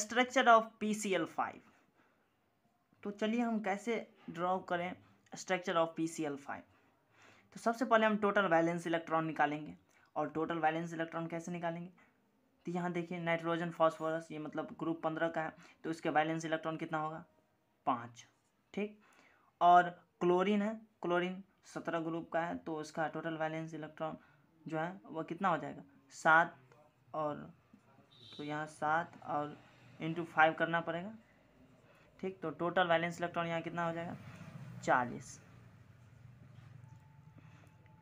structure of P C L five तो चलिए हम कैसे ड्रॉ करें structure of P C L five तो सबसे पहले हम टोटल वैलेंस इलेक्ट्रॉन निकालेंगे और टोटल वैलेंस इलेक्ट्रॉन कैसे निकालेंगे तो यहाँ देखिए नाइट्रोजन फॉस्फोरस ये मतलब ग्रुप पंद्रह का है तो इसके वैलेंस इलेक्ट्रॉन कितना होगा पाँच ठीक और क्लोरीन है क्लोरीन सत्रह ग्रुप का है तो इसका टोटल वैलेंस इलेक्ट्रॉन जो है वह कितना हो जाएगा सात और तो यहाँ सात और इंटू फाइव करना पड़ेगा ठीक तो टोटल वैलेंस इलेक्ट्रॉन यहाँ कितना हो जाएगा चालीस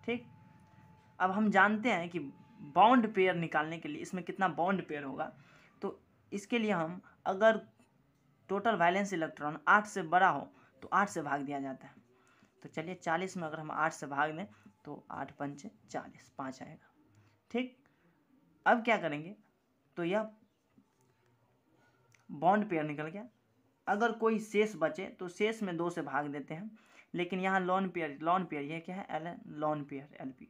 ठीक अब हम जानते हैं कि बाउंड पेयर निकालने के लिए इसमें कितना बाउंड पेयर होगा तो इसके लिए हम अगर टोटल वैलेंस इलेक्ट्रॉन आठ से बड़ा हो तो आठ से भाग दिया जाता है तो चलिए चालीस में अगर हम आठ से भाग दें तो आठ पंच चालीस पाँच आएगा ठीक अब क्या करेंगे तो यह बॉन्ड पेयर निकल गया अगर कोई शेष बचे तो शेष में दो से भाग देते हैं लेकिन यहाँ लॉन पेयर लॉन पेयर ये क्या है L lone pair L P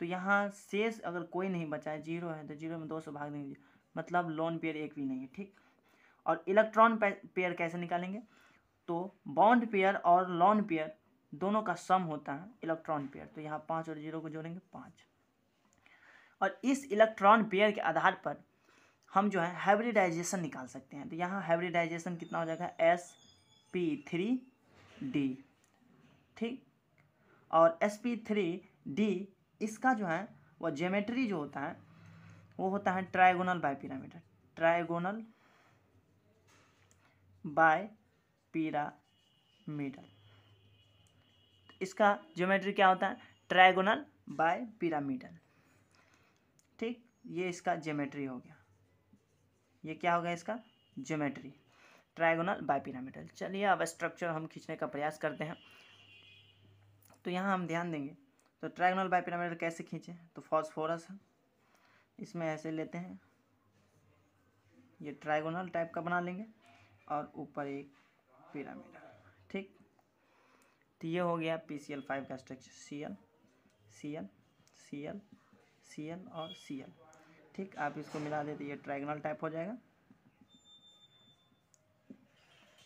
तो यहाँ शेष अगर कोई नहीं बचा है जीरो है तो जीरो में दो से भाग देंगे मतलब लॉन पेयर एक भी नहीं है ठीक और इलेक्ट्रॉन पेयर कैसे निकालेंगे तो बॉन्ड पेयर और लॉन पेयर दोनों का सम होता है इलेक्ट्रॉन पेयर तो यहाँ पाँच और जीरो को जोड़ेंगे पाँच और इस इलेक्ट्रॉन पेयर के आधार पर हम जो है हाइब्रिडाइजेशन निकाल सकते हैं तो यहाँ हाइब्रिडाइजेशन कितना हो जाएगा एस पी थ्री डी ठीक और एस पी थ्री डी इसका जो है वो जेमेट्री जो होता है वो होता है trigonal bipyramidal trigonal bipyramidal इसका ज्योमेट्री क्या होता है ट्राइगोनल बाय पिरामिडल ठीक ये इसका ज्योमेट्री हो गया ये क्या हो गया इसका ज्योमेट्री ट्राइगोनल बाइपिरामिडल चलिए अब स्ट्रक्चर हम खींचने का प्रयास करते हैं तो यहाँ हम ध्यान देंगे तो ट्राइगोनल बाइपिरामिडल कैसे खींचें तो फॉस्फोरस है इसमें ऐसे लेते हैं ये ट्राइगोनल टाइप का बना लेंगे और ऊपर एक पिरामिड ठीक तो ये हो गया पी सी एल फाइव का structure C L C L C L C L और सी एल ठीक आप इसको मिला देते ये ट्राइगनल टाइप हो जाएगा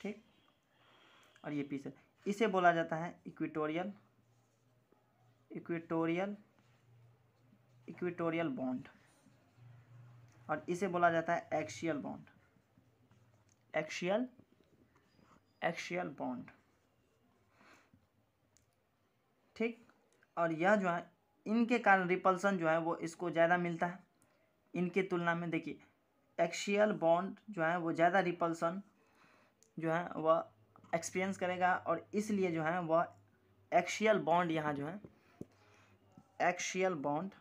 ठीक और ये पीस इसे बोला जाता है इक्विटोरियल इक्विटोरियल इक्विटोरियल बॉन्ड और इसे बोला जाता है axial bond axial axial bond ठीक और यह जो है इनके कारण रिपल्सन जो है वो इसको ज़्यादा मिलता है इनके तुलना में देखिए एक्शियल बॉन्ड जो है वो ज़्यादा रिपल्सन जो है वह एक्सपीरियंस करेगा और इसलिए जो है वह एक्शियल बॉन्ड यहाँ जो है एक्शियल बॉन्ड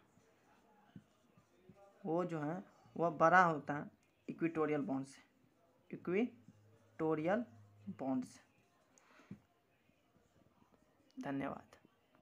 वो जो है वह बड़ा होता है इक्विटोरियल बॉन्ड से इक्विटोरियल बॉन्ड से धन्यवाद